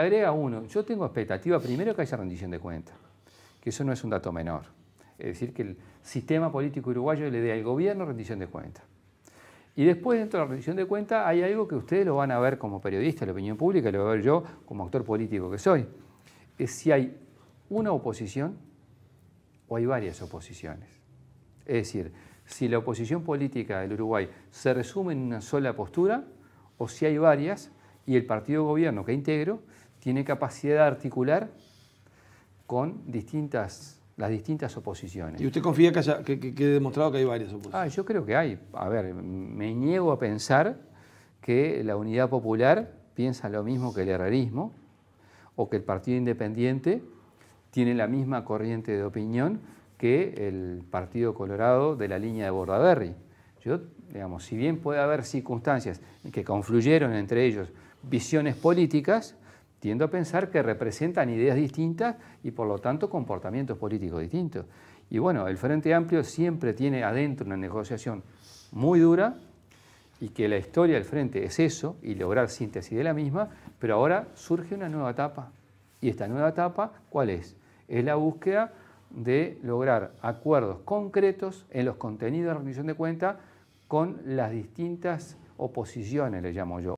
agrega uno. Yo tengo expectativa primero que haya rendición de cuenta, que eso no es un dato menor. Es decir, que el sistema político uruguayo le dé al gobierno rendición de cuentas. Y después, dentro de la rendición de cuenta hay algo que ustedes lo van a ver como periodista, la opinión pública, lo voy a ver yo como actor político que soy. Es si hay una oposición o hay varias oposiciones. Es decir, si la oposición política del Uruguay se resume en una sola postura o si hay varias y el partido gobierno que integro tiene capacidad de articular con distintas, las distintas oposiciones. ¿Y usted confía que, haya, que, he demostrado que hay varias oposiciones? Ah, yo creo que hay. A ver, me niego a pensar que la unidad popular piensa lo mismo que el herrerismo o que el Partido Independiente tiene la misma corriente de opinión que el Partido Colorado de la línea de Bordaberry. Yo, digamos, si bien puede haber circunstancias que confluyeron entre ellos visiones políticas, tiendo a pensar que representan ideas distintas y por lo tanto comportamientos políticos distintos. Y bueno, el Frente Amplio siempre tiene adentro una negociación muy dura y que la historia del Frente es eso y lograr síntesis de la misma, pero ahora surge una nueva etapa. ¿Y esta nueva etapa cuál es? Es la búsqueda de lograr acuerdos concretos en los contenidos de la rendición de cuentas con las distintas oposiciones, le llamo yo.